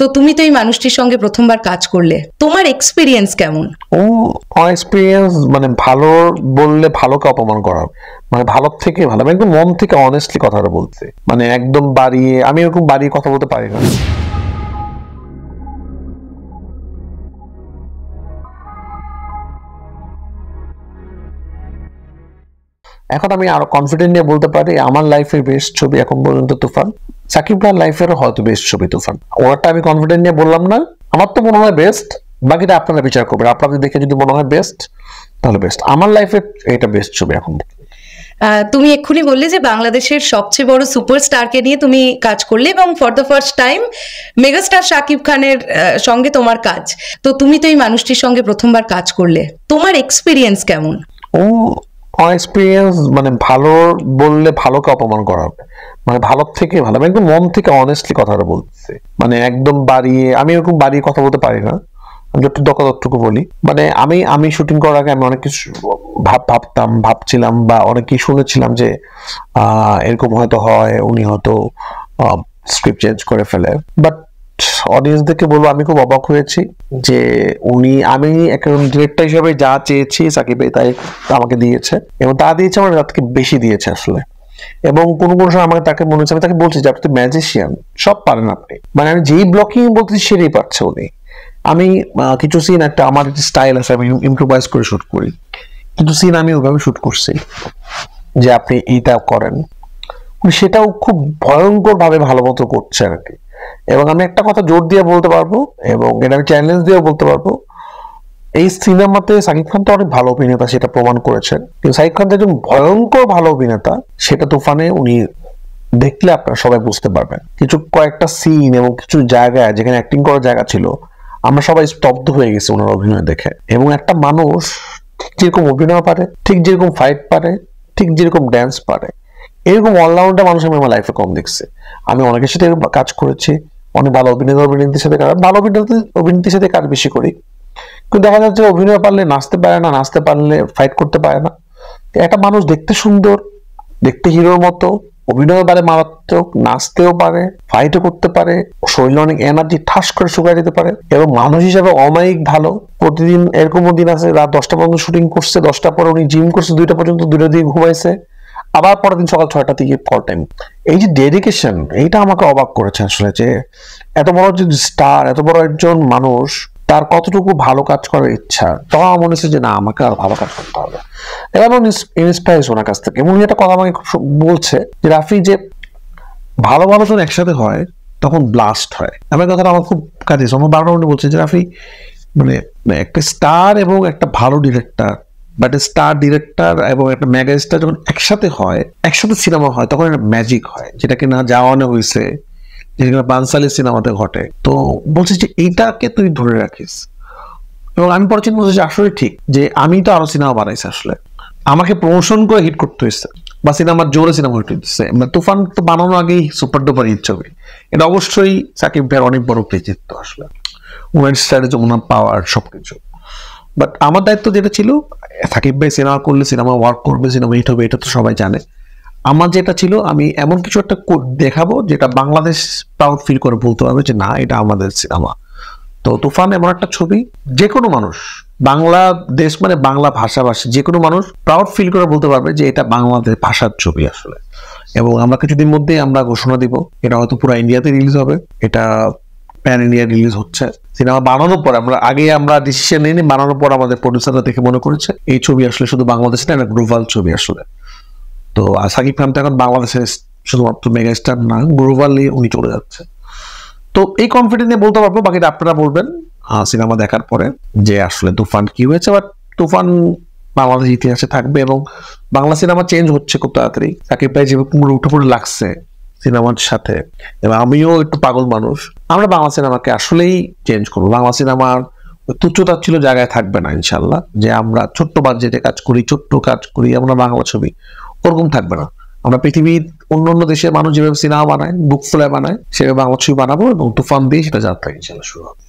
তো তুমি তো এই মানুষটির সঙ্গে প্রথমবার কাজ করলে তোমার এক্সপিরিয়েন্স কেমন ও এক্সপিরিয়েন্স মানে ভালো বললে ভালোকে অপমান করা মানে ভালো থেকে ভালো আমি একদম মন থেকে অনেস্টলি কথাটা বলতে মানে একদম বাড়িয়ে আমি এরকম বাড়িয়ে কথা বলতে পারি না এখন আমি আরো কনফিডেন্ট নিয়ে বলতে পারি আমার লাইফের বেস্ট ছবি এখন পর্যন্ত তুফান সাকিব খান লাইফের হয়তো বেস্ট ছবি তুফান ওনারটা আমি কনফিডেন্ট নিয়ে বললাম না আমার তো মনে হয় বেস্ট বাকিটা আপনারা বিচার করবেন আপনাদের দেখে যদি মনে হয় বেস্ট তাহলে বেস্ট আমার লাইফে এটা বেস্ট ছবি এখন তুমি এক্ষুনি বললে যে বাংলাদেশের সবচেয়ে বড় সুপারস্টারকে নিয়ে তুমি কাজ করলে এবং for the first time megastar Shakib খানের সঙ্গে তোমার কাজ তো তুমি তো এই মানুষটির সঙ্গে প্রথমবার কাজ করলে তোমার এক্সপিরিয়েন্স কেমন ও এক্সপিরিয়েন্স মানে ভালো বললে ভালোকে অপমান করা হবে মানে ভালো থেকে ভালো আমি একদম মন থেকে অনেস্টলি কথাটা বলতেছি মানে একদম বাড়িয়ে আমি এরকম বাড়িয়ে কথা বলতে পারি না যত দক্ষ বলি মানে আমি আমি শুটিং করার আগে আমি অনেক কিছু ভাব ভাবতাম ভাবছিলাম বা অনেক কিছু শুনেছিলাম যে এরকম হয়তো হয় উনি হয়তো স্ক্রিপ্ট চেঞ্জ করে ফেলে বাট অডিয়েন্সদেরকে বলবো আমি খুব অবাক হয়েছি যে উনি আমি একজন ডিরেক্টর হিসেবে যা চেয়েছি সাকিবে তাই আমাকে দিয়েছে এবং তা দিয়েছে আমার তার থেকে বেশি দিয়েছে আসলে এবং কোন কোন সময় আমাকে তাকে মনে হচ্ছে আমি তাকে বলছি যে আপনি তো ম্যাজিশিয়ান সব পারেন আপনি মানে আমি যেই ব্লকিং বলতেছি সেটাই পারছে উনি আমি কিছু সিন একটা আমার একটা স্টাইল আছে আমি ইম্প্রোভাইজ করে শ্যুট করি কিন্তু সিন আমি ওইভাবে শ্যুট করছি যে আপনি এইটা করেন সেটাও খুব ভয়ঙ্কর ভাবে ভালো মতো করছে আর কি এবং আমি একটা কথা জোর দিয়ে বলতে পারবো এবং এটা আমি চ্যালেঞ্জ দিয়েও বলতে পারবো এই সিনেমাতে শাকিব খান তো অনেক ভালো অভিনেতা সেটা প্রমাণ করেছেন কিন্তু শাকিব খান একজন ভয়ঙ্কর ভালো অভিনেতা সেটা তুফানে উনি দেখলে আপনারা সবাই বুঝতে পারবেন কিছু কয়েকটা সিন এবং কিছু জায়গায় যেখানে অ্যাক্টিং করার জায়গা ছিল আমরা সবাই স্তব্ধ হয়ে গেছি ওনার অভিনয় দেখে এবং একটা মানুষ ঠিক যেরকম অভিনয় পারে ঠিক যেরকম ফাইট পারে ঠিক যেরকম ড্যান্স পারে এরকম অলরাউন্ডার মানুষ আমি আমার লাইফে কম দেখছি আমি অনেকের সাথে কাজ করেছি অনেক ভালো অভিনেতা অভিনেত্রীর সাথে কাজ ভালো অভিনেতা অভিনেত্রীর সাথে কাজ বেশি করি কিন্তু দেখা যাচ্ছে অভিনয় পারলে নাচতে পারে না নাচতে পারলে ফাইট করতে পারে না একটা মানুষ দেখতে সুন্দর দেখতে হিরোর মতো অভিনয় পারে মারাত্মক নাচতেও পারে ফাইটও করতে পারে শরীরে অনেক এনার্জি ঠাস করে শুকায় যেতে পারে এবং মানুষ হিসাবে অমায়িক ভালো প্রতিদিন এরকমও দিন আছে রাত দশটা পর্যন্ত শুটিং করছে দশটা পরে উনি জিম করছে দুইটা পর্যন্ত দুইটা দিয়ে ঘুমাইছে আবার পরের দিন সকাল ছয়টা থেকে ফল টাইম এই যে ডেডিকেশন এইটা আমাকে অবাক করেছে আসলে যে এত বড় যে স্টার এত বড় একজন মানুষ তার কতটুকু ভালো কাজ করার ইচ্ছা তখন আমার মনে হচ্ছে যে না আমাকে আর ভালো কাজ করতে হবে এরা আমি ইন্সপায়ার ওনার কাছ থেকে এমন একটা কথা আমাকে বলছে যে রাফি যে ভালো ভালো যখন একসাথে হয় তখন ব্লাস্ট হয় আমার কথাটা আমার খুব কাজে আমার বারো মনে বলছে যে রাফি মানে একটা স্টার এবং একটা ভালো ডিরেক্টর বাট স্টার ডিরেক্টর এবং একটা মেগা স্টার যখন একসাথে হয় একসাথে সিনেমা হয় তখন একটা ম্যাজিক হয় যেটাকে না যাওয়ানো হয়েছে যেগুলো বানসালি সিনেমাতে ঘটে তো বলছিস যে এইটাকে তুই ধরে রাখিস এবং আমি পরে চিন্তা করছি আসলে ঠিক যে আমি তো আরো সিনেমা বানাইছি আসলে আমাকে প্রমোশন করে হিট করতে হয়েছে বা সিনেমার জোরে সিনেমা হিট হতেছে মানে তুফান তো বানানোর আগেই সুপার ডুপার হিট ছবি এটা অবশ্যই সাকিব ভাইয়ের অনেক বড় কৃতিত্ব আসলে উমেন্স স্টাইলে যমুনা পাওয়ার সবকিছু বাট আমার দায়িত্ব যেটা ছিল সাকিব ভাই সিনেমা করলে সিনেমা ওয়ার্ক করবে সিনেমা হিট হবে এটা তো সবাই জানে আমার যেটা ছিল আমি এমন কিছু একটা দেখাবো যেটা বাংলাদেশ প্রাউড ফিল করে বলতে পারবে যে না এটা আমাদের সিনেমা তো তুফান এমন একটা ছবি যে কোনো মানুষ বাংলাদেশ মানে বাংলা ভাষাভাষী যে কোনো মানুষ প্রাউড ফিল করে বলতে পারবে যে এটা বাংলাদেশ ভাষার ছবি আসলে এবং আমরা কিছুদিন মধ্যে আমরা ঘোষণা দিব এটা হয়তো পুরো ইন্ডিয়াতে রিলিজ হবে এটা প্যান ইন্ডিয়া রিলিজ হচ্ছে সিনেমা বানানোর পর আমরা আগে আমরা ডিসিশন নিয়ে বানানোর পর আমাদের প্রডিউসাররা দেখে মনে করেছে এই ছবি আসলে শুধু বাংলাদেশ না এটা গ্লোবাল ছবি আসলে তো সাকিব খান তো এখন বাংলাদেশের শুধুমাত্র মেগাস্টার না গ্লোবালি উনি চলে যাচ্ছে তো এই কনফিডেন্স নিয়ে বলতে পারবো বাকিটা আপনারা বলবেন সিনেমা দেখার পরে যে আসলে তুফান কি হয়েছে বাট তুফান বাংলাদেশ ইতিহাসে থাকবে এবং বাংলা সিনেমা চেঞ্জ হচ্ছে খুব তাড়াতাড়ি সাকিব ভাই যেভাবে উঠে পড়ে লাগছে সিনেমার সাথে এবং আমিও একটু পাগল মানুষ আমরা বাংলা সিনেমাকে আসলেই চেঞ্জ করবো বাংলা সিনেমার তুচ্ছতা ছিল জায়গায় থাকবে না ইনশাল্লাহ যে আমরা ছোট্ট বাজেটে কাজ করি ছোট্ট কাজ করি আমরা বাংলা ছবি ওরকম থাকবে না আমরা পৃথিবীর অন্য অন্য দেশের মানুষ যেভাবে সিনেমা বানায় বুক ফুলায় বানায় সেভাবে ছবি বানাবো এবং তুফান দিয়ে সেটা যাত্রা ইনশাল্লাহ শুরু হবে